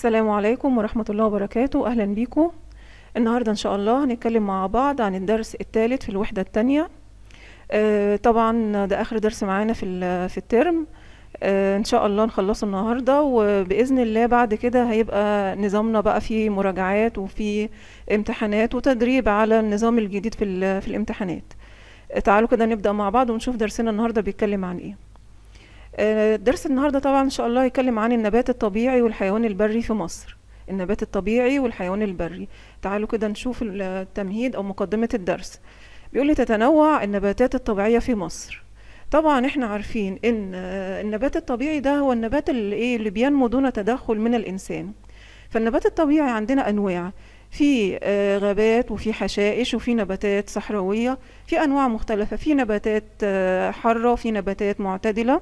السلام عليكم ورحمة الله وبركاته أهلا بيكم النهاردة إن شاء الله هنتكلم مع بعض عن الدرس الثالث في الوحدة الثانية آه طبعا ده آخر درس معانا في, في الترم آه إن شاء الله نخلصه النهاردة وبإذن الله بعد كده هيبقى نظامنا بقى فيه مراجعات وفي امتحانات وتدريب على النظام الجديد في, في الامتحانات آه، تعالوا كده نبدأ مع بعض ونشوف درسنا النهاردة بيتكلم عن إيه آه، درس النهاردة طبعا إن شاء الله هيتكلم عن النبات الطبيعي والحيوان البري في مصر النبات الطبيعي والحيوان البري تعالوا كده نشوف التمهيد أو مقدمة الدرس بيقول تتنوع النباتات الطبيعية في مصر طبعا احنا عارفين ان النبات الطبيعي ده هو النبات اللي, ايه اللي بينمو دون تدخل من الانسان فالنبات الطبيعي عندنا انواع في آه، غابات وفي حشائش وفي نباتات صحراويه في انواع مختلفه في نباتات آه، حاره وفي نباتات معتدله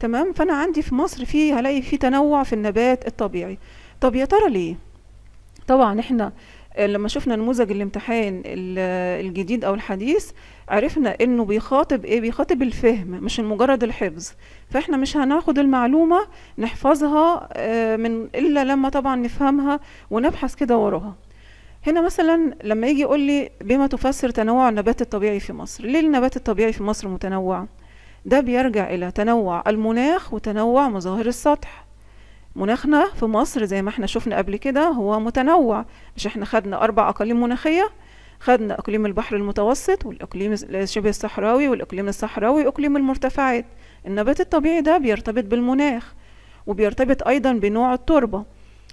تمام فانا عندي في مصر في هلاقي في تنوع في النبات الطبيعي طب يا ترى ليه طبعا احنا آه، لما شفنا نموذج الامتحان الجديد او الحديث عرفنا انه بيخاطب ايه بيخاطب الفهم مش مجرد الحفظ فاحنا مش هناخد المعلومه نحفظها آه، من الا لما طبعا نفهمها ونبحث كده وراها هنا مثلا لما يجي يقول لي بما تفسر تنوع النبات الطبيعي في مصر ليه النبات الطبيعي في مصر متنوع ده بيرجع إلى تنوع المناخ وتنوع مظاهر السطح مناخنا في مصر زي ما احنا شفنا قبل كده هو متنوع مش احنا خدنا أربع أقاليم مناخية خدنا إقليم البحر المتوسط والإقليم شبه الصحراوي والإقليم الصحراوي وإقليم المرتفعات النبات الطبيعي ده بيرتبط بالمناخ وبيرتبط أيضا بنوع التربة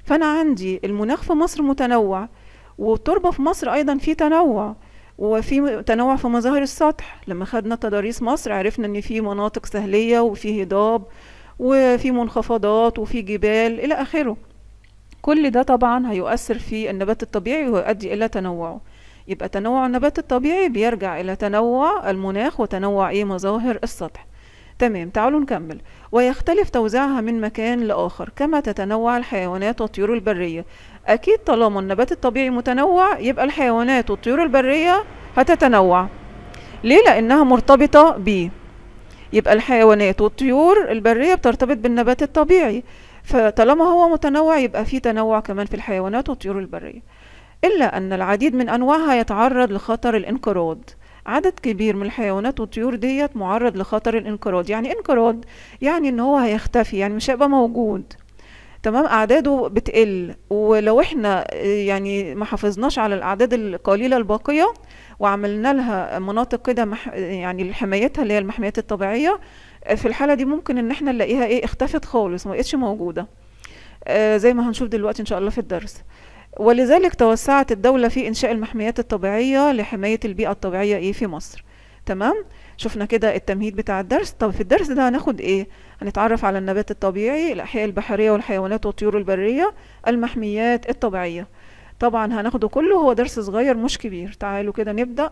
فأنا عندي المناخ في مصر متنوع والتربة في مصر أيضا في تنوع وفي تنوع في مظاهر السطح لما خدنا تضاريس مصر عرفنا ان في مناطق سهليه وفي هضاب وفي منخفضات وفي جبال الى اخره كل ده طبعا هيؤثر في النبات الطبيعي ويؤدي الى تنوعه يبقى تنوع النبات الطبيعي بيرجع الى تنوع المناخ وتنوع ايه مظاهر السطح تمام تعالوا نكمل ويختلف توزيعها من مكان لآخر كما تتنوع الحيوانات والطيور البرية أكيد طالما النبات الطبيعي متنوع يبقى الحيوانات والطيور البرية هتتنوع ليه لأنها مرتبطة بيه يبقى الحيوانات والطيور البرية بترتبط بالنبات الطبيعي فطالما هو متنوع يبقى في تنوع كمان في الحيوانات والطيور البرية إلا أن العديد من أنواعها يتعرض لخطر الانقراض عدد كبير من الحيوانات والطيور ديت معرض لخطر الانقراض يعني انقراض يعني ان هو هيختفي يعني مش هيبقى موجود تمام اعداده بتقل ولو احنا يعني ما حافظناش على الاعداد القليله الباقيه وعملنا لها مناطق كده مح... يعني لحمايتها اللي هي المحميات الطبيعيه في الحاله دي ممكن ان احنا نلاقيها ايه اختفت خالص ما بقتش موجوده آه زي ما هنشوف دلوقتي ان شاء الله في الدرس ولذلك توسعت الدوله في انشاء المحميات الطبيعيه لحمايه البيئه الطبيعيه ايه في مصر تمام شفنا كده التمهيد بتاع الدرس طب في الدرس ده هناخد ايه هنتعرف على النبات الطبيعي الاحياء البحريه والحيوانات والطيور البريه المحميات الطبيعيه طبعا هناخده كله هو درس صغير مش كبير تعالوا كده نبدا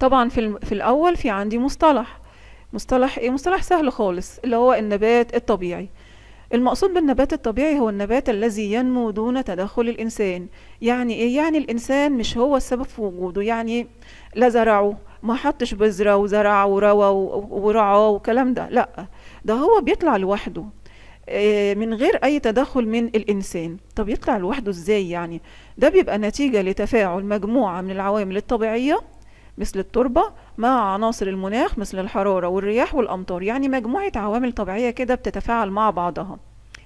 طبعا في في الاول في عندي مصطلح مصطلح ايه مصطلح سهل خالص اللي هو النبات الطبيعي المقصود بالنبات الطبيعي هو النبات الذي ينمو دون تدخل الإنسان يعني إيه؟ يعني الإنسان مش هو السبب في وجوده يعني لا زرعه ما حطش بذرة وزرع وروى ورعى والكلام ده لا ده هو بيطلع لوحده آه، من غير اي تدخل من الانسان طب يطلع لوحده ازاي يعني ده بيبقى نتيجة لتفاعل مجموعة من العوامل الطبيعية مثل التربة مع عناصر المناخ مثل الحرارة والرياح والأمطار يعني مجموعة عوامل طبيعية كده بتتفاعل مع بعضها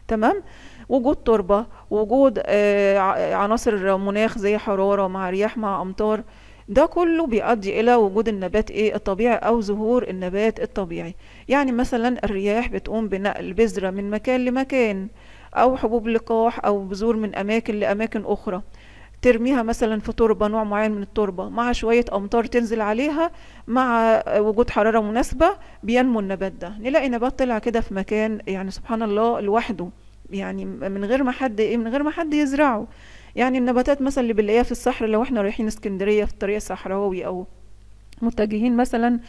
تمام وجود تربة وجود آه، عناصر مناخ زي حرارة مع رياح مع أمطار ده كله بيؤدي الى وجود النبات ايه الطبيعي او ظهور النبات الطبيعي يعني مثلا الرياح بتقوم بنقل بذره من مكان لمكان او حبوب لقاح او بذور من اماكن لاماكن اخرى ترميها مثلا في تربة نوع معين من التربة مع شوية أمطار تنزل عليها مع وجود حرارة مناسبة بينمو النبات ده نلاقي نبات طلع كده في مكان يعني سبحان الله لوحده يعني من غير ما حد ايه من غير ما حد يزرعه يعني النباتات مثلا اللي بنلاقيها في الصحراء لو احنا رايحين اسكندرية في الطريق الصحراوي او متجهين مثلا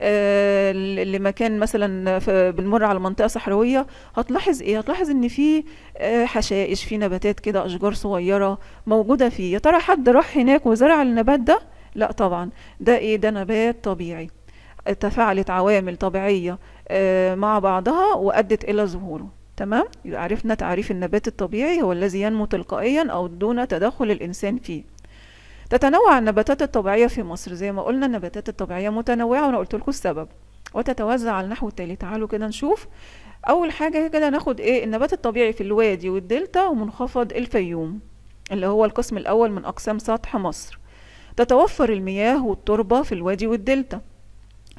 آه، لمكان مثلا بنمر على منطقه صحراويه هتلاحظ ايه هتلاحظ ان في آه، حشائش في نباتات كده اشجار صغيره موجوده فيه يا ترى حد راح هناك وزرع النبات ده لا طبعا ده ايه ده نبات طبيعي تفاعلت عوامل طبيعيه آه، مع بعضها وادت الى ظهوره تمام يبقى عرفنا تعريف النبات الطبيعي هو الذي ينمو تلقائيا أو دون تدخل الإنسان فيه تتنوع النباتات الطبيعية في مصر زي ما قلنا النباتات الطبيعية متنوعة وأنا قلت لكم السبب وتتوزع على النحو التالي تعالوا كده نشوف أول حاجة كده ناخد إيه النبات الطبيعي في الوادي والدلتا ومنخفض الفيوم اللي هو القسم الأول من أقسام سطح مصر تتوفر المياه والتربة في الوادي والدلتا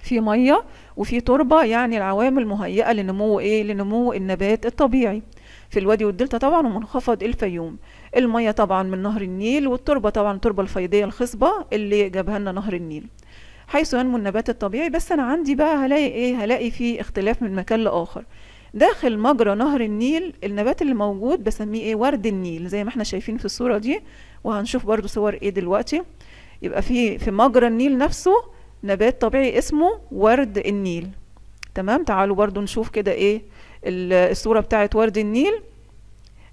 في ميه وفي تربه يعني العوامل مهيئه لنمو ايه لنمو النبات الطبيعي في الوادي والدلتا طبعا ومنخفض الفيوم الميه طبعا من نهر النيل والتربه طبعا التربه الفيضيه الخصبه اللي جابها لنا نهر النيل حيث ينمو النبات الطبيعي بس انا عندي بقى هلاقي ايه هلاقي في اختلاف من مكان لاخر داخل مجرى نهر النيل النبات اللي موجود بسميه ايه ورد النيل زي ما احنا شايفين في الصوره دي وهنشوف برضو صور ايه دلوقتي يبقى في في مجرى النيل نفسه نبات طبيعي اسمه ورد النيل تمام تعالوا برضو نشوف كده ايه الصورة بتاعت ورد النيل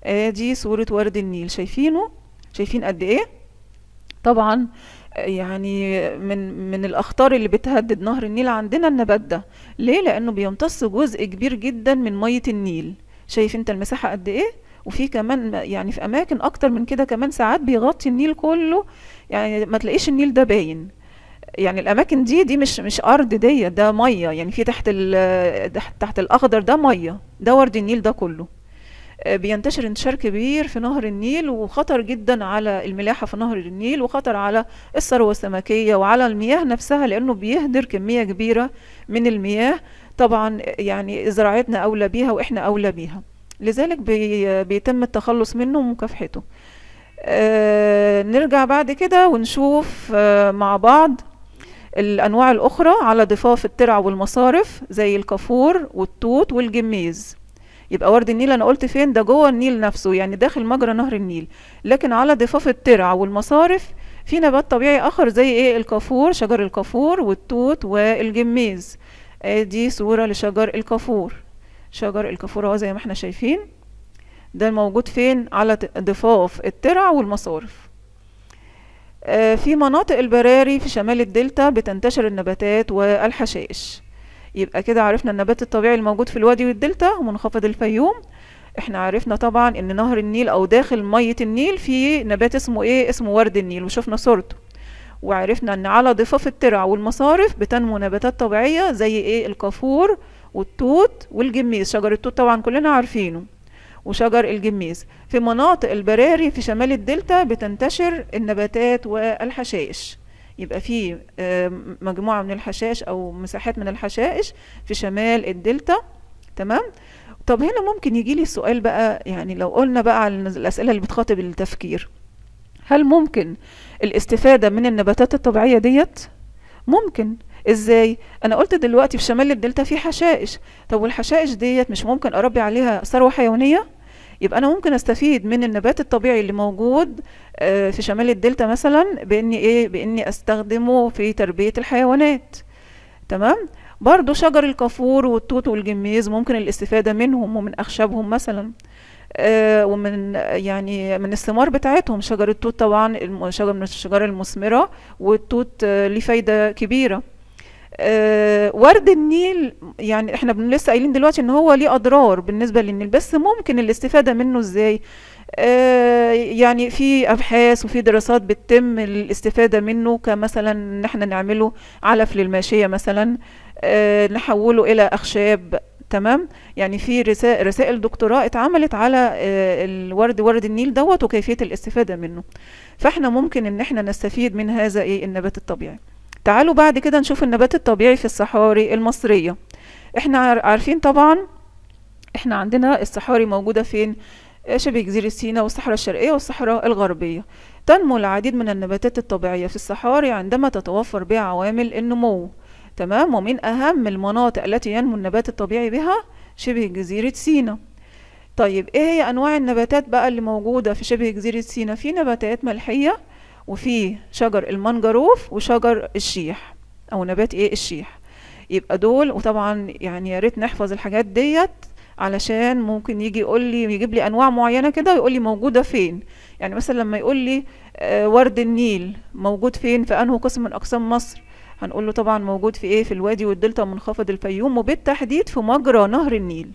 ادي صورة ورد النيل شايفينه شايفين قد ايه طبعا يعني من من الاخطار اللي بتهدد نهر النيل عندنا النبات ده ليه لانه بيمتص جزء كبير جدا من ميه النيل شايف انت المساحه قد ايه وفي كمان يعني في اماكن اكتر من كده كمان ساعات بيغطي النيل كله يعني ما تلاقيش النيل ده باين يعني الاماكن دي دي مش مش ارض دي ده ميه يعني في تحت تحت الاخضر ده ميه ده ورد النيل ده كله آه، بينتشر انتشار كبير في نهر النيل وخطر جدا على الملاحة في نهر النيل وخطر على الثروة السمكية وعلى المياه نفسها لأنه بيهدر كمية كبيرة من المياه طبعا يعني زراعتنا أولى بيها وإحنا أولى بيها لذلك بي بيتم التخلص منه ومكافحته آه نرجع بعد كده ونشوف آه مع بعض الأنواع الأخرى على ضفاف الترع والمصارف زي الكافور والتوت والجميز يبقى ورد النيل أنا قلت فين ده جوه النيل نفسه يعني داخل مجرى نهر النيل لكن على ضفاف الترع والمصارف في نبات طبيعي آخر زي إيه الكافور شجر الكافور والتوت والجميز ادي آه، صورة لشجر الكافور شجر الكافور اهو زي ما احنا شايفين ده الموجود فين على ضفاف الترع والمصارف آه، في مناطق البراري في شمال الدلتا بتنتشر النباتات والحشائش يبقى كده عرفنا النبات الطبيعي الموجود في الوادي والدلتا ومنخفض الفيوم احنا عرفنا طبعا ان نهر النيل او داخل مية النيل في نبات اسمه ايه اسمه ورد النيل وشفنا صورته وعرفنا ان على ضفاف الترع والمصارف بتنمو نباتات طبيعية زي ايه الكافور والتوت والجميز شجر التوت طبعا كلنا عارفينه وشجر الجميز في مناطق البراري في شمال الدلتا بتنتشر النباتات والحشائش يبقى في آه، مجموعة من الحشائش أو مساحات من الحشائش في شمال الدلتا تمام طب هنا ممكن يجي لي السؤال بقى يعني لو قلنا بقى على الأسئلة اللي بتخاطب التفكير هل ممكن الاستفادة من النباتات الطبيعية ديت؟ ممكن ازاي انا قلت دلوقتي في شمال الدلتا في حشائش طب والحشائش ديت مش ممكن اربي عليها ثروه حيوانيه يبقى انا ممكن استفيد من النبات الطبيعي اللي موجود آه، في شمال الدلتا مثلا باني ايه باني استخدمه في تربيه الحيوانات تمام برضو شجر الكافور والتوت والجميز ممكن الاستفاده منهم ومن اخشابهم مثلا آه، ومن يعني من الثمار بتاعتهم شجر التوت طبعا شجر من الشجر المثمره والتوت آه، ليه فايده كبيره آه، ورد النيل يعني احنا لسه قايلين دلوقتي ان هو ليه اضرار بالنسبه للنيل بس ممكن الاستفاده منه ازاي آه، يعني في ابحاث وفي دراسات بتتم الاستفاده منه كمثلا ان احنا نعمله علف للماشيه مثلا آه، نحوله الى اخشاب تمام يعني في رسائل, رسائل دكتوراه اتعملت على الورد ورد النيل دوت وكيفيه الاستفاده منه فاحنا ممكن ان احنا نستفيد من هذا ايه النبات الطبيعي تعالوا بعد كده نشوف النبات الطبيعي في الصحاري المصرية احنا عارفين طبعا احنا عندنا الصحاري موجودة فين شبه جزيرة سيناء والصحراء الشرقية والصحراء الغربية تنمو العديد من النباتات الطبيعية في الصحاري عندما تتوفر بها عوامل النمو تمام ومن أهم المناطق التي ينمو النبات الطبيعي بها شبه جزيرة سيناء طيب ايه هي انواع النباتات بقى اللي موجودة في شبه جزيرة سيناء في نباتات ملحية وفي شجر المنجروف وشجر الشيح او نبات ايه الشيح يبقى دول وطبعا يعني يا ريت نحفظ الحاجات ديت علشان ممكن يجي يقول لي يجيب لي انواع معينه كده ويقول لي موجوده فين يعني مثلا لما يقول لي آه، ورد النيل موجود فين في انه قسم من اقسام مصر هنقول له طبعا موجود في ايه في الوادي والدلتا منخفض الفيوم وبالتحديد في مجرى نهر النيل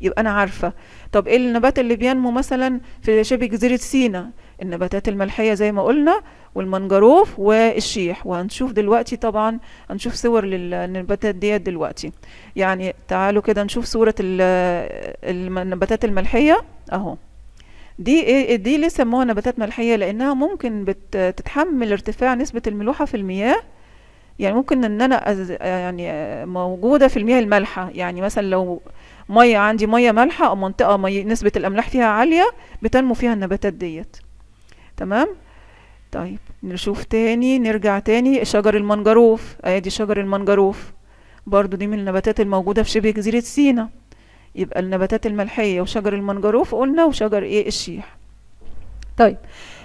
يبقى انا عارفه طب ايه النبات اللي بينمو مثلا في شبه جزيره سينا النباتات الملحية زي ما قلنا والمنجروف والشيح وهنشوف دلوقتي طبعا هنشوف صور للنباتات ديت دلوقتي يعني تعالوا كده نشوف صورة النباتات الملحية اهو دي إيه؟ دي ليه سموها نباتات ملحية لانها ممكن بتتحمل ارتفاع نسبة الملوحة في المياه يعني ممكن ان انا أز يعني موجودة في المياه المالحة يعني مثلا لو ميه عندي ميه مالحه او منطقه مي... نسبه الاملاح فيها عاليه بتنمو فيها النباتات ديت تمام طيب نشوف تاني نرجع تاني شجر المنجروف ادي شجر المنجروف برضو دي من النباتات الموجودة في شبه جزيرة سينا يبقى النباتات الملحية وشجر المنجروف قلنا وشجر ايه الشيح طيب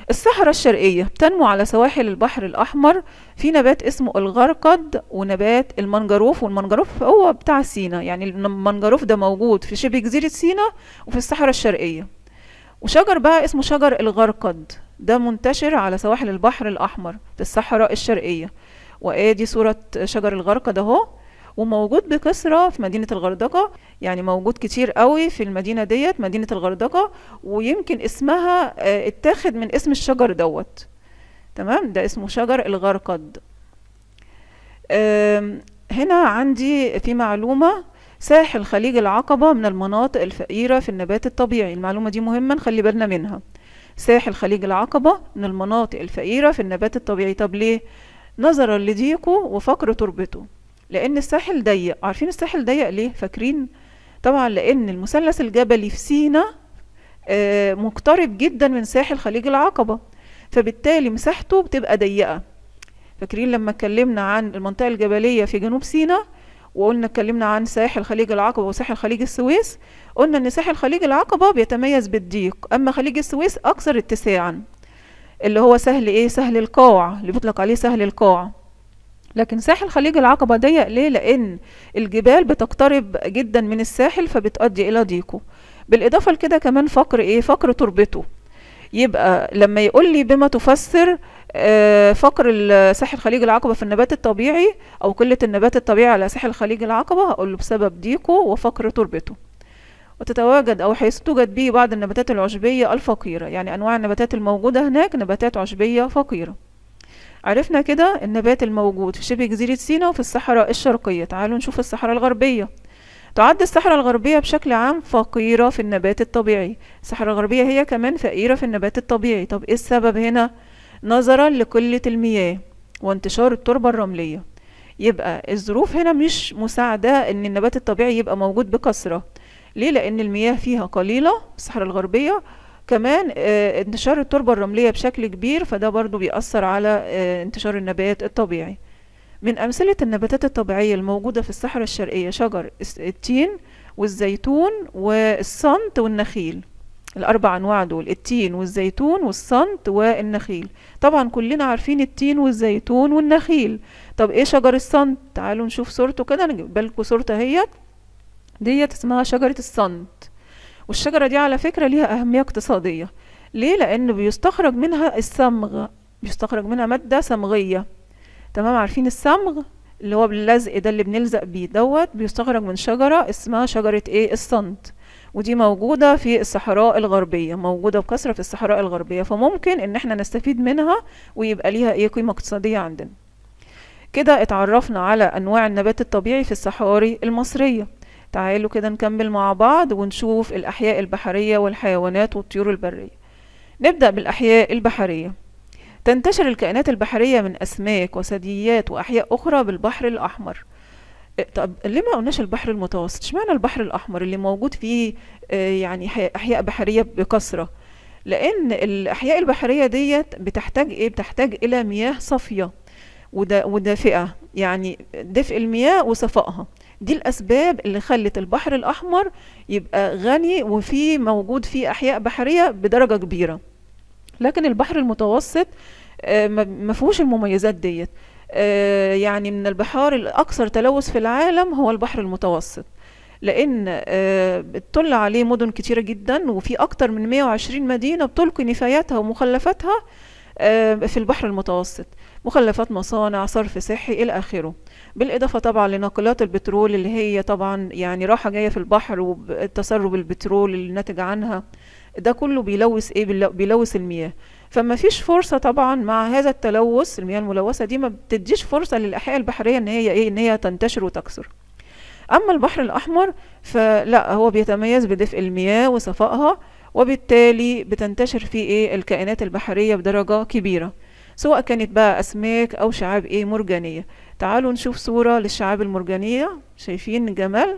الصحراء الشرقية بتنمو على سواحل البحر الأحمر في نبات اسمه الغرقد ونبات المنجروف والمنجروف هو بتاع سينا يعني المنجروف ده موجود في شبه جزيرة سينا وفي الصحراء الشرقية وشجر بقى اسمه شجر الغرقد ده منتشر على سواحل البحر الأحمر في الصحراء الشرقية وادي صورة شجر الغرقد اهو وموجود بكثرة في مدينة الغردقة يعني موجود كتير قوي في المدينة ديت مدينة الغردقة ويمكن اسمها آه، اتاخد من اسم الشجر دوت تمام ده اسمه شجر الغرقد هنا عندي في معلومة ساحل خليج العقبة من المناطق الفقيرة في النبات الطبيعي المعلومة دي مهمة نخلي بالنا منها ساحل خليج العقبة من المناطق الفقيرة في النبات الطبيعي طب ليه؟ نظرا لضيقه وفقر تربته لأن الساحل ضيق عارفين الساحل ضيق ليه؟ فاكرين؟ طبعا لأن المثلث الجبلي في سينا آه، مقترب جدا من ساحل خليج العقبة فبالتالي مساحته بتبقى ضيقة فاكرين لما اتكلمنا عن المنطقة الجبلية في جنوب سيناء وقلنا اتكلمنا عن ساحل خليج العقبة وساحل خليج السويس قلنا ان ساحل خليج العقبة بيتميز بالضيق اما خليج السويس اكثر اتساعا اللي هو سهل ايه سهل القاع اللي بيطلق عليه سهل القاع لكن ساحل خليج العقبة ضيق ليه لان الجبال بتقترب جدا من الساحل فبتؤدي الى ضيقه بالاضافة لكده كمان فقر ايه فقر تربته يبقى لما يقول لي بما تفسر آه، فقر ساحل خليج العقبة في النبات الطبيعي أو قلة النبات الطبيعي على ساحل خليج العقبة هقوله بسبب ضيقه وفقر تربته وتتواجد أو حيث توجد به بعض النباتات العشبية الفقيرة يعني أنواع النباتات الموجودة هناك نباتات عشبية فقيرة عرفنا كده النبات الموجود في شبه جزيرة سيناء وفي الصحراء الشرقية تعالوا نشوف الصحراء الغربية تعد الصحراء الغربية بشكل عام فقيرة في النبات الطبيعي الصحراء الغربية هي كمان فقيرة في النبات الطبيعي طب ايه السبب هنا؟ نظرا لقلة المياه وانتشار التربة الرملية يبقى الظروف هنا مش مساعدة ان النبات الطبيعي يبقى موجود بكثرة ليه لان المياه فيها قليلة في الصحراء الغربية كمان آه، انتشار التربة الرملية بشكل كبير فده برضو بيأثر على آه، انتشار النبات الطبيعي من أمثلة النباتات الطبيعية الموجودة في الصحراء الشرقية شجر التين والزيتون والصمت والنخيل الأربع أنواع دول التين والزيتون والصنت والنخيل طبعا كلنا عارفين التين والزيتون والنخيل طب إيه شجر الصنت تعالوا نشوف صورته كده نجيب بالكم صورته هي ديت اسمها شجرة الصنت والشجرة دي على فكرة ليها أهمية اقتصادية ليه لأن بيستخرج منها الصمغ بيستخرج منها مادة صمغية تمام عارفين الصمغ اللي هو باللزق ده اللي بنلزق بيه دوت بيستخرج من شجرة اسمها شجرة ايه الصنت ودي موجودة في الصحراء الغربية موجودة بكثرة في الصحراء الغربية فممكن ان احنا نستفيد منها ويبقى ليها ايه قيمة اقتصادية عندنا كده اتعرفنا على انواع النبات الطبيعي في الصحاري المصرية تعالوا كده نكمل مع بعض ونشوف الاحياء البحرية والحيوانات والطيور البرية نبدأ بالاحياء البحرية تنتشر الكائنات البحرية من أسماك وثدييات وأحياء أخرى بالبحر الأحمر إيه، طب ليه ما قلناش البحر المتوسط اشمعنى البحر الاحمر اللي موجود فيه آه، يعني احياء بحريه بكثره لان الاحياء البحريه ديت بتحتاج ايه بتحتاج الى مياه صافيه ودافئه يعني دفء المياه وصفائها دي الاسباب اللي خلت البحر الاحمر يبقى غني وفي موجود فيه احياء بحريه بدرجه كبيره لكن البحر المتوسط آه، ما فيهوش المميزات ديت آه، يعني من البحار الأكثر تلوث في العالم هو البحر المتوسط لأن آه، بتطل عليه مدن كتيرة جدا وفي أكثر من 120 مدينة بتلقي نفاياتها ومخلفاتها آه، في البحر المتوسط مخلفات مصانع صرف صحي إلى آخره بالإضافة طبعا لناقلات البترول اللي هي طبعا يعني راحة جاية في البحر وتسرب البترول الناتج عنها ده كله بيلوث إيه بيلوث المياه فما فيش فرصه طبعا مع هذا التلوث المياه الملوثه دي ما بتديش فرصه للاحياء البحريه ان هي ايه ان هي تنتشر وتكثر اما البحر الاحمر فلا هو بيتميز بدفء المياه وصفائها وبالتالي بتنتشر فيه ايه الكائنات البحريه بدرجه كبيره سواء كانت بقى اسماك او شعاب ايه مرجانيه تعالوا نشوف صوره للشعاب المرجانيه شايفين جمال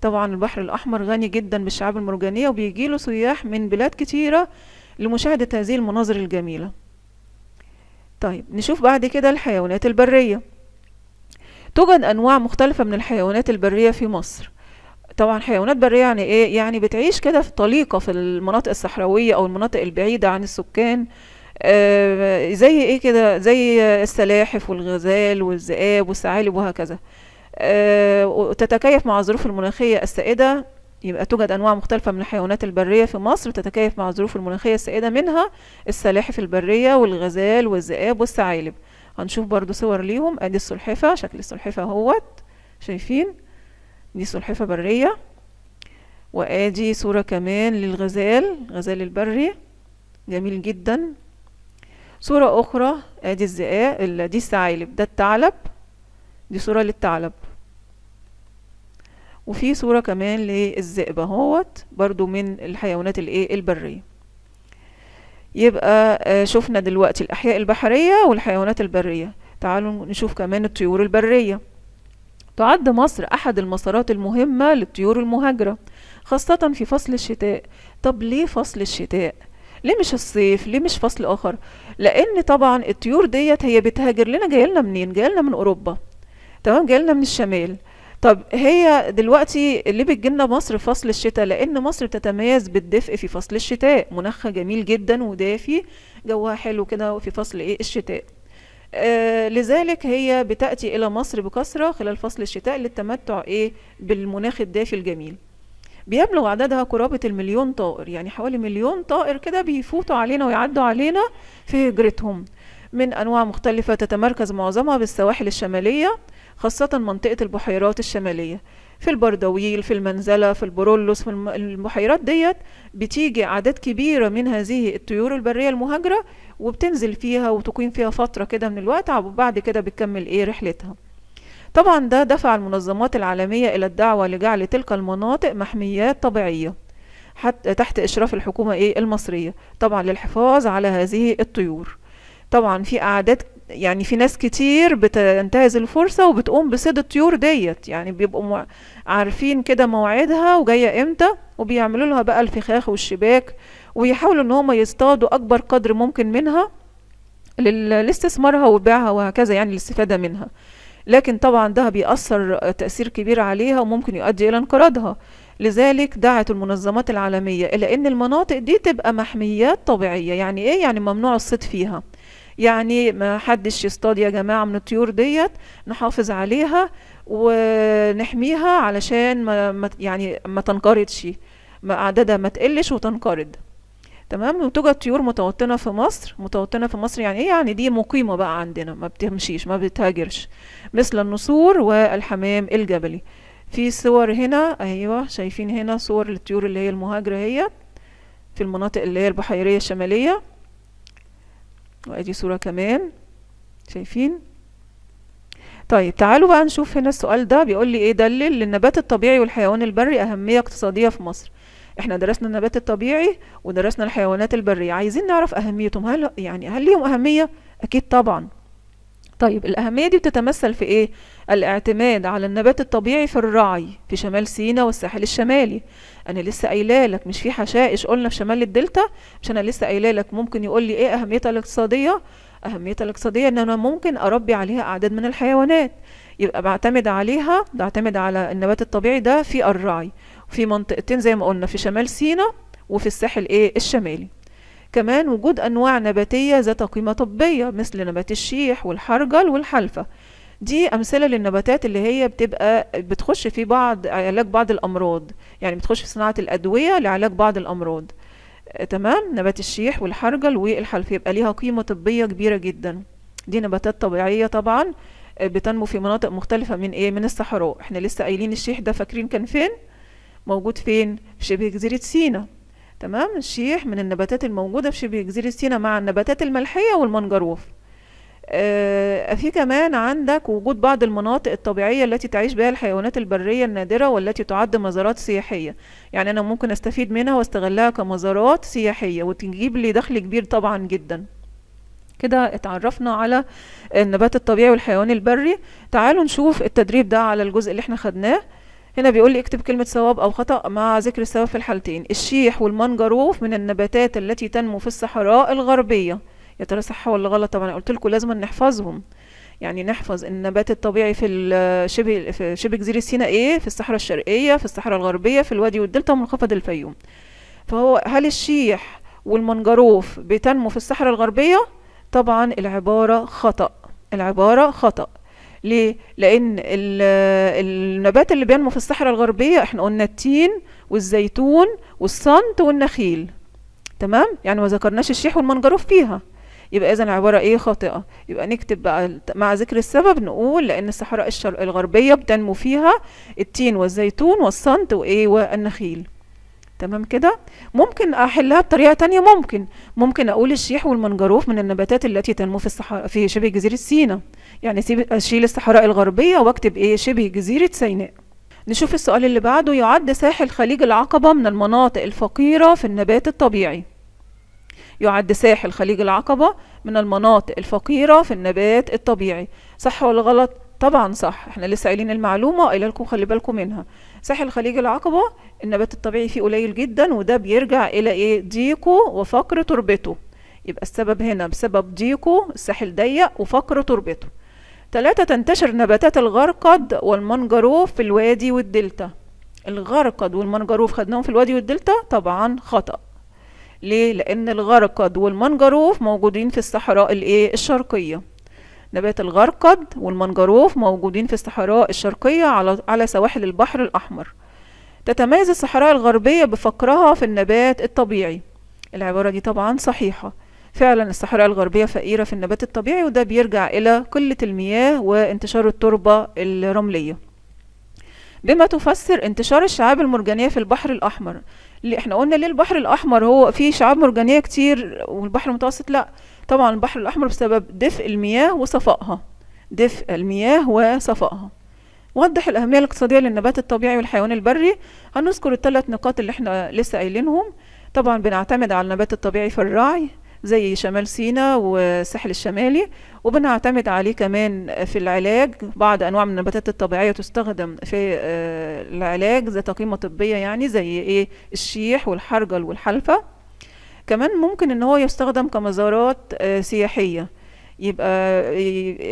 طبعا البحر الاحمر غني جدا بالشعاب المرجانيه وبيجيله سياح من بلاد كتيره لمشاهدة هذه المناظر الجميلة طيب نشوف بعد كده الحيوانات البرية توجد أنواع مختلفة من الحيوانات البرية في مصر طبعا حيوانات برية يعني إيه؟ يعني بتعيش كده في طليقة في المناطق الصحراوية أو المناطق البعيدة عن السكان آه زي إيه كده زي السلاحف والغزال والذئاب والثعالب وهكذا آه تتكيف مع الظروف المناخية السائدة يبقى توجد أنواع مختلفة من الحيوانات البرية في مصر تتكيف مع الظروف المناخية السائدة منها السلاحف البرية والغزال والذئاب والثعالب هنشوف برضو صور ليهم ادي السلحفة شكل السلحفة اهوت شايفين دي سلحفة برية وادي صورة كمان للغزال غزال البري جميل جدا صورة اخرى ادي الذئاب دي الثعالب ده الثعلب دي صورة للثعلب وفي صورة كمان للذئب اهوت برضو من الحيوانات الايه البرية يبقى آه، شفنا دلوقتي الأحياء البحرية والحيوانات البرية تعالوا نشوف كمان الطيور البرية تعد مصر أحد المسارات المهمة للطيور المهاجرة خاصة في فصل الشتاء طب ليه فصل الشتاء؟ ليه مش الصيف؟ ليه مش فصل آخر؟ لأن طبعا الطيور ديت هي بتهاجر لنا جايلنا منين؟ جايلنا من أوروبا تمام جايلنا من الشمال طب هي دلوقتي اللي بتجيلنا مصر في فصل الشتاء لان مصر بتتميز بالدفء في فصل الشتاء مناخها جميل جدا ودافي جوها حلو كده في فصل ايه الشتاء آه لذلك هي بتأتي إلى مصر بكثرة خلال فصل الشتاء للتمتع إيه بالمناخ الدافي الجميل بيبلغ عددها قرابة المليون طائر يعني حوالي مليون طائر كده بيفوتوا علينا ويعدوا علينا في هجرتهم من أنواع مختلفة تتمركز معظمها بالسواحل الشمالية خاصة منطقة البحيرات الشمالية في البردويل في المنزلة في البرولوس في البحيرات ديت بتيجي أعداد كبيرة من هذه الطيور البرية المهاجرة وبتنزل فيها وتقيم فيها فترة كده من الوقت وبعد كده بتكمل إيه رحلتها طبعا ده دفع المنظمات العالمية إلى الدعوة لجعل تلك المناطق محميات طبيعية حتى تحت إشراف الحكومة إيه المصرية طبعا للحفاظ على هذه الطيور طبعا في أعداد يعني في ناس كتير بتنتهز الفرصة وبتقوم بصيد الطيور ديت يعني بيبقوا عارفين كده مواعيدها وجاية امتى وبيعملوا لها بقى الفخاخ والشباك ويحاولوا ان هم يصطادوا اكبر قدر ممكن منها لاستثمارها وبيعها وهكذا يعني الاستفادة منها لكن طبعا ده بيأثر تأثير كبير عليها وممكن يؤدي إلى انقراضها لذلك دعت المنظمات العالمية إلى أن المناطق دي تبقى محميات طبيعية يعني إيه؟ يعني ممنوع الصيد فيها يعني ما حدش يصطاد يا جماعه من الطيور ديت نحافظ عليها ونحميها علشان ما يعني ما تنقرضش اعدادها ما تقلش وتنقرض تمام وتوجد طيور متوطنه في مصر متوطنه في مصر يعني ايه يعني دي مقيمه بقى عندنا ما بتمشيش ما بتهاجرش مثل النسور والحمام الجبلي في صور هنا ايوه شايفين هنا صور للطيور اللي هي المهاجره هي في المناطق اللي هي البحيريه الشماليه وادي صورة كمان شايفين طيب تعالوا بقى نشوف هنا السؤال ده بيقول لي ايه دلل للنبات الطبيعي والحيوان البري اهمية اقتصادية في مصر احنا درسنا النبات الطبيعي ودرسنا الحيوانات البرية عايزين نعرف اهميتهم هل يعني هل ليهم اهمية اكيد طبعا طيب الأهمية دي بتتمثل في إيه؟ الاعتماد على النبات الطبيعي في الرعي في شمال سينا والساحل الشمالي أنا لسه قايلة لك مش في حشائش قلنا في شمال الدلتا مش أنا لسه قايلة لك ممكن يقول لي إيه أهميتها الاقتصادية؟ أهميتها الاقتصادية إن أنا ممكن أربي عليها أعداد من الحيوانات يبقى بعتمد عليها بعتمد على النبات الطبيعي ده في الرعي في منطقتين زي ما قلنا في شمال سينا وفي الساحل إيه الشمالي كمان وجود أنواع نباتية ذات قيمة طبية مثل نبات الشيح والحرجل والحلفة دي أمثلة للنباتات اللي هي بتبقى بتخش في بعض علاج بعض الأمراض يعني بتخش في صناعة الأدوية لعلاج بعض الأمراض آه، تمام نبات الشيح والحرجل والحلفة يبقى ليها قيمة طبية كبيرة جدا دي نباتات طبيعية طبعا آه، بتنمو في مناطق مختلفة من ايه من الصحراء احنا لسه قايلين الشيح ده فاكرين كان فين موجود فين في شبه جزيرة سينا تمام الشيح من النباتات الموجودة في شبه جزيرة سيناء مع النباتات الملحية والمنجروف آه في كمان عندك وجود بعض المناطق الطبيعية التي تعيش بها الحيوانات البرية النادرة والتي تعد مزارات سياحية يعني أنا ممكن أستفيد منها واستغلها كمزارات سياحية وتجيب لي دخل كبير طبعا جدا كده اتعرفنا على النبات الطبيعي والحيوان البري تعالوا نشوف التدريب ده على الجزء اللي احنا خدناه هنا بيقول لي اكتب كلمة صواب أو خطأ مع ذكر السبب في الحالتين الشيح والمنجروف من النباتات التي تنمو في الصحراء الغربية يا ترى صح ولا غلط طبعا قلت لكم لازم نحفظهم يعني نحفظ النبات الطبيعي في شبه في شبه جزيره سيناء ايه في الصحراء الشرقيه في الصحراء الغربيه في الوادي والدلتا ومنخفض الفيوم فهو هل الشيح والمنجروف بتنمو في الصحراء الغربيه طبعا العباره خطا العباره خطا ليه؟ لأن النبات اللي بينمو في الصحراء الغربية احنا قلنا التين والزيتون والصنت والنخيل تمام؟ يعني ما ذكرناش الشيح والمنجروف فيها يبقى إذا العبارة إيه خاطئة يبقى نكتب بقى مع ذكر السبب نقول لأن الصحراء الغربية بتنمو فيها التين والزيتون والصنت وإيه والنخيل تمام كده ممكن احلها بطريقه تانية ممكن ممكن اقول الشيح والمنجروف من النباتات التي تنمو في الصحراء في شبه جزيره سيناء يعني اشيل الصحراء الغربيه واكتب ايه شبه جزيره سيناء نشوف السؤال اللي بعده يعد ساحل خليج العقبه من المناطق الفقيره في النبات الطبيعي يعد ساحل خليج العقبه من المناطق الفقيره في النبات الطبيعي صح ولا غلط طبعا صح احنا لسه قايلين المعلومه قايله لكم خلي بالكم منها ساحل خليج العقبة النبات الطبيعي فيه قليل جدا وده بيرجع إلى إيه ضيقه وفقر تربته يبقى السبب هنا بسبب ضيقه الساحل ضيق وفقر تربته ثلاثة تنتشر نباتات الغرقد والمنجروف في الوادي والدلتا الغرقد والمنجروف خدناهم في الوادي والدلتا طبعا خطأ ليه لأن الغرقد والمنجروف موجودين في الصحراء الإيه الشرقية نبات الغرقد والمنجروف موجودين في الصحراء الشرقية على, على سواحل البحر الأحمر تتميز الصحراء الغربية بفقرها في النبات الطبيعي العبارة دي طبعا صحيحة فعلا الصحراء الغربية فقيرة في النبات الطبيعي وده بيرجع إلى قلة المياه وانتشار التربة الرملية بما تفسر انتشار الشعاب المرجانية في البحر الأحمر اللي احنا قلنا ليه البحر الأحمر هو فيه شعاب مرجانية كتير والبحر المتوسط لأ طبعا البحر الأحمر بسبب دفء المياه وصفائها دفء المياه وصفائها وضح الأهمية الاقتصادية للنبات الطبيعي والحيوان البري هنذكر الثلاث نقاط اللي احنا لسه قايلينهم طبعا بنعتمد على النبات الطبيعي في الرعي زي شمال سينا والساحل الشمالي وبنعتمد عليه كمان في العلاج بعض انواع من النباتات الطبيعيه تستخدم في آه، العلاج ذات قيمه طبيه يعني زي ايه الشيح والحرجل والحلفه كمان ممكن ان هو يستخدم كمزارات آه، سياحيه يبقى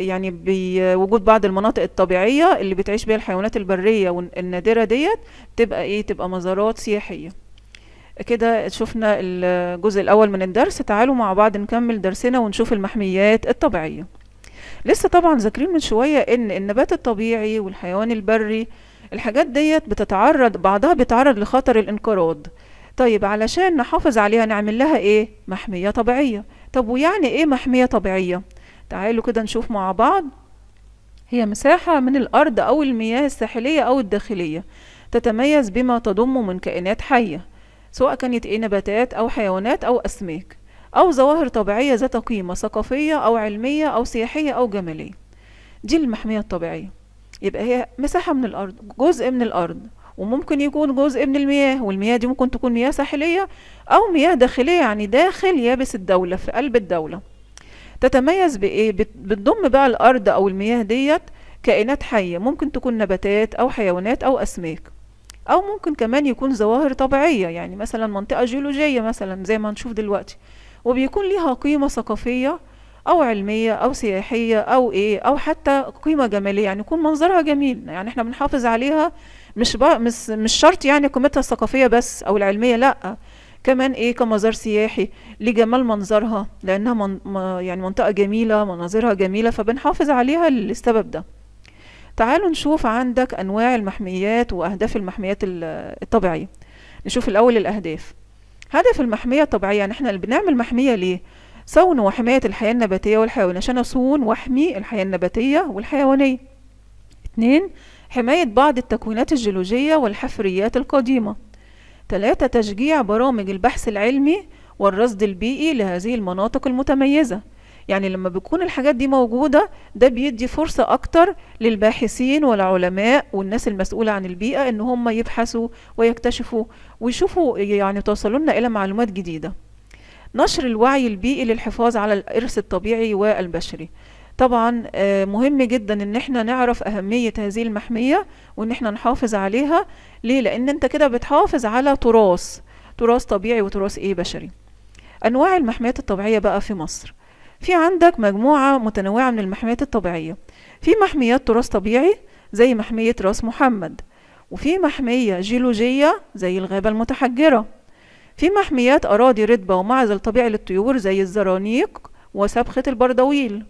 يعني بوجود بعض المناطق الطبيعيه اللي بتعيش بيها الحيوانات البريه والنادره ديت تبقى ايه تبقى مزارات سياحيه كده شفنا الجزء الاول من الدرس تعالوا مع بعض نكمل درسنا ونشوف المحميات الطبيعيه لسه طبعا ذاكرين من شويه ان النبات الطبيعي والحيوان البري الحاجات ديت بتتعرض بعضها بيتعرض لخطر الانقراض طيب علشان نحافظ عليها نعمل لها ايه محمية طبيعية طب ويعني ايه محمية طبيعية تعالوا كده نشوف مع بعض هي مساحة من الأرض أو المياه الساحلية أو الداخلية تتميز بما تضم من كائنات حية سواء كانت إيه نباتات أو حيوانات أو أسماك أو ظواهر طبيعية ذات قيمة ثقافية أو علمية أو سياحية أو جمالية دي المحمية الطبيعية يبقى هي مساحة من الأرض جزء من الأرض وممكن يكون جزء من المياه والمياه دي ممكن تكون مياه ساحلية أو مياه داخلية يعني داخل يابس الدولة في قلب الدولة تتميز بإيه؟ بتضم بقى الأرض أو المياه ديت كائنات حية ممكن تكون نباتات أو حيوانات أو أسماك أو ممكن كمان يكون ظواهر طبيعية يعني مثلا منطقة جيولوجية مثلا زي ما نشوف دلوقتي وبيكون ليها قيمة ثقافية او علميه او سياحيه او ايه او حتى قيمه جماليه يعني يكون منظرها جميل يعني احنا بنحافظ عليها مش مش مش شرط يعني قيمتها الثقافيه بس او العلميه لا كمان ايه كمزار سياحي لجمال منظرها لانها من يعني منطقه جميله مناظرها جميله فبنحافظ عليها للسبب ده تعالوا نشوف عندك انواع المحميات واهداف المحميات الطبيعيه نشوف الاول الاهداف هدف المحميه الطبيعيه يعني احنا بنعمل محميه ليه صون وحمايه الحياه النباتيه والحيوانيه عشان اصون واحمي الحياه النباتيه والحيوانيه اتنين حماية بعض التكوينات الجيولوجية والحفريات القديمة تلاتة تشجيع برامج البحث العلمي والرصد البيئي لهذه المناطق المتميزة يعني لما بتكون الحاجات دي موجودة ده بيدي فرصة أكتر للباحثين والعلماء والناس المسؤولة عن البيئة إن هم يبحثوا ويكتشفوا ويشوفوا يعني توصلوا لنا إلى معلومات جديدة نشر الوعي البيئي للحفاظ على الإرث الطبيعي والبشري طبعا آه، مهم جدا ان احنا نعرف اهمية هذه المحمية وان احنا نحافظ عليها ليه لان انت كده بتحافظ على تراث تراث طبيعي وتراث ايه بشري انواع المحميات الطبيعية بقى في مصر في عندك مجموعة متنوعة من المحميات الطبيعية في محميات تراث طبيعي زي محمية راس محمد وفي محمية جيولوجية زي الغابة المتحجرة في محميات أراضي رتبة ومعزل طبيعي للطيور زي الزرانيق وسبخة البردويل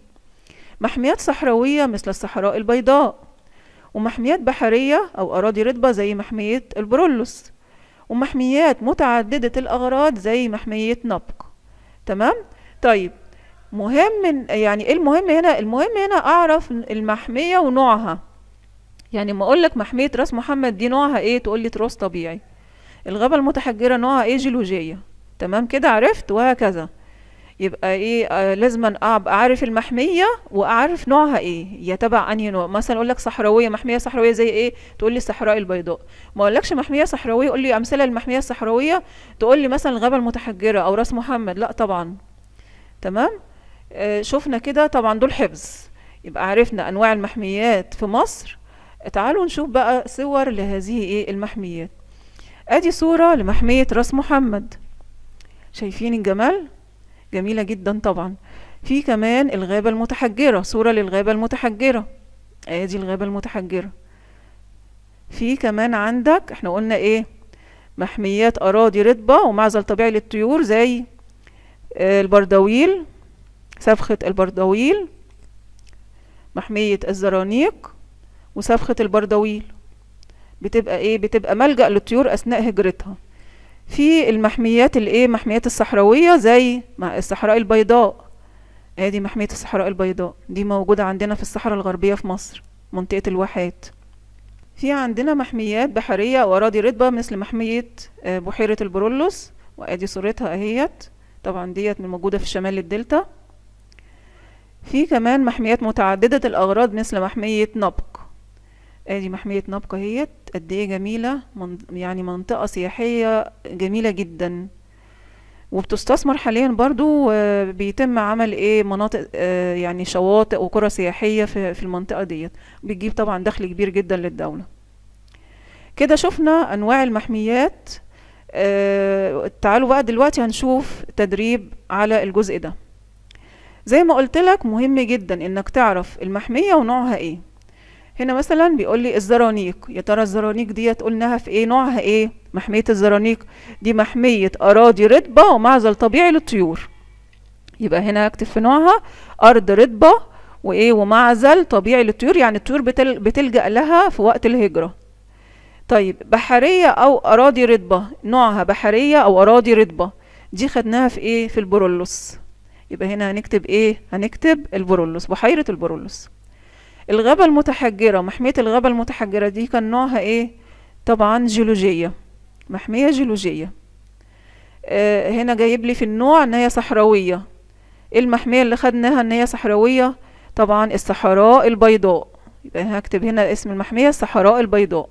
محميات صحراوية مثل الصحراء البيضاء ومحميات بحرية أو أراضي رطبة زي محمية البرولوس ومحميات متعددة الأغراض زي محمية نبق تمام؟ طيب مهم يعني ايه المهم هنا المهم هنا اعرف المحميه ونوعها يعني ما اقول لك محميه راس محمد دي نوعها ايه تقول لي تروس طبيعي الغابه المتحجره نوعها ايه جيولوجيه تمام كده عرفت وهكذا يبقى ايه آه، لازم ابقى اعرف المحميه واعرف نوعها ايه هي تبع انهي نوع مثلا اقول لك صحراويه محميه صحراويه زي ايه تقول لي الصحراء البيضاء ما اقولكش محميه صحراويه قول لي امثله المحميه الصحراويه تقول لي مثلا الغابه المتحجره او راس محمد لا طبعا تمام آه شفنا كده طبعا دول حفظ يبقى عرفنا انواع المحميات في مصر تعالوا نشوف بقى صور لهذه ايه المحميات ادي صوره لمحميه راس محمد شايفين الجمال جميلة جدا طبعا في كمان الغابة المتحجرة صورة للغابة المتحجرة ادي آه، الغابة المتحجرة في كمان عندك احنا قلنا ايه محميات اراضي رطبة ومعزل طبيعي للطيور زي آه، البردويل سفخة البردويل محمية الزرانيق وسفخة البردويل بتبقى ايه بتبقى ملجأ للطيور اثناء هجرتها في المحميات الايه محميات الصحراويه زي الصحراء البيضاء ادي آه، محميه الصحراء البيضاء دي موجوده عندنا في الصحراء الغربيه في مصر منطقه الواحات في عندنا محميات بحريه واراضي رطبه مثل محميه آه، بحيره البرولوس وادي صورتها اهيت طبعا ديت موجوده في شمال الدلتا في كمان محميات متعدده الاغراض مثل محميه نبق ادي محمية نبقى اهيت قد ايه جميلة من يعني منطقة سياحية جميلة جدا وبتستثمر حاليا برضو آه، بيتم عمل ايه مناطق آه، يعني شواطئ وقرى سياحية في المنطقة ديت بتجيب طبعا دخل كبير جدا للدولة كده شفنا انواع المحميات آه، تعالوا بقى دلوقتي هنشوف تدريب على الجزء ده زي ما قلت لك مهم جدا انك تعرف المحمية ونوعها ايه هنا مثلا بيقول لي الزرانيق يا ترى الزرانيق ديت قلناها في ايه نوعها ايه محمية الزرانيق دي محمية اراضي رطبة ومعزل طبيعي للطيور يبقى هنا هكتب في نوعها ارض رطبة وايه ومعزل طبيعي للطيور يعني الطيور بتل بتلجأ لها في وقت الهجرة طيب بحرية او اراضي رطبة نوعها بحرية او اراضي رطبة دي خدناها في ايه في البرولوس يبقى هنا هنكتب ايه هنكتب البرولوس بحيرة البرولوس الغابة المتحجرة محمية الغابة المتحجرة دي كان نوعها ايه طبعا جيولوجية محمية جيولوجية آه هنا جايب لي في النوع ان هي صحراوية إيه المحمية اللي خدناها ان هي صحراوية طبعا الصحراء البيضاء يبقى هكتب هنا اسم المحمية الصحراء البيضاء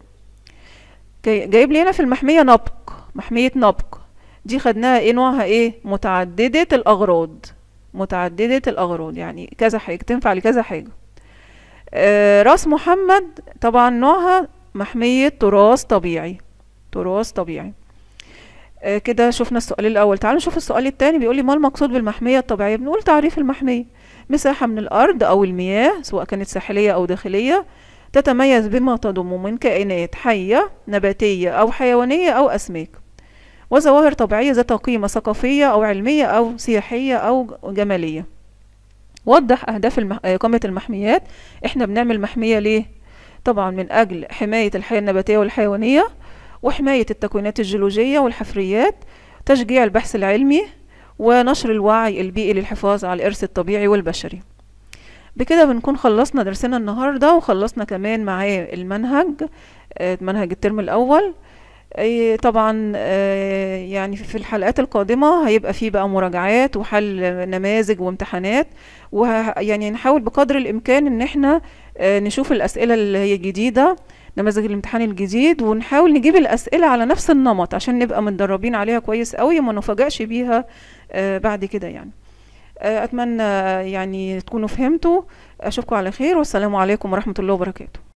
جايب لي هنا في المحمية نبق محمية نبق دي خدناها ايه نوعها ايه متعددة الاغراض متعددة الاغراض يعني كذا حاجة تنفع لكذا حاجة آه، راس محمد طبعا نوعها محمية تراث طبيعي تراث طبيعي آه، كده شفنا السؤال الأول تعالوا نشوف السؤال الثاني بيقول لي ما المقصود بالمحمية الطبيعية بنقول تعريف المحمية مساحة من الأرض أو المياه سواء كانت ساحلية أو داخلية تتميز بما تضم من كائنات حية نباتية أو حيوانية أو أسماك وظواهر طبيعية ذات قيمة ثقافية أو علمية أو سياحية أو جمالية وضح أهداف المح... إقامة المحميات إحنا بنعمل محمية ليه؟ طبعا من أجل حماية الحياة النباتية والحيوانية وحماية التكوينات الجيولوجية والحفريات تشجيع البحث العلمي ونشر الوعي البيئي للحفاظ على الإرث الطبيعي والبشري بكده بنكون خلصنا درسنا النهاردة وخلصنا كمان معاه المنهج آه، منهج الترم الأول طبعا آه، يعني في الحلقات القادمة هيبقى فيه بقى مراجعات وحل نماذج وامتحانات ويعني نحاول بقدر الإمكان إن احنا آه، نشوف الأسئلة اللي هي جديدة نماذج الامتحان الجديد ونحاول نجيب الأسئلة على نفس النمط عشان نبقى متدربين عليها كويس قوي وما نفاجئش بيها آه، بعد كده يعني أتمنى يعني تكونوا فهمتوا أشوفكم على خير والسلام عليكم ورحمة الله وبركاته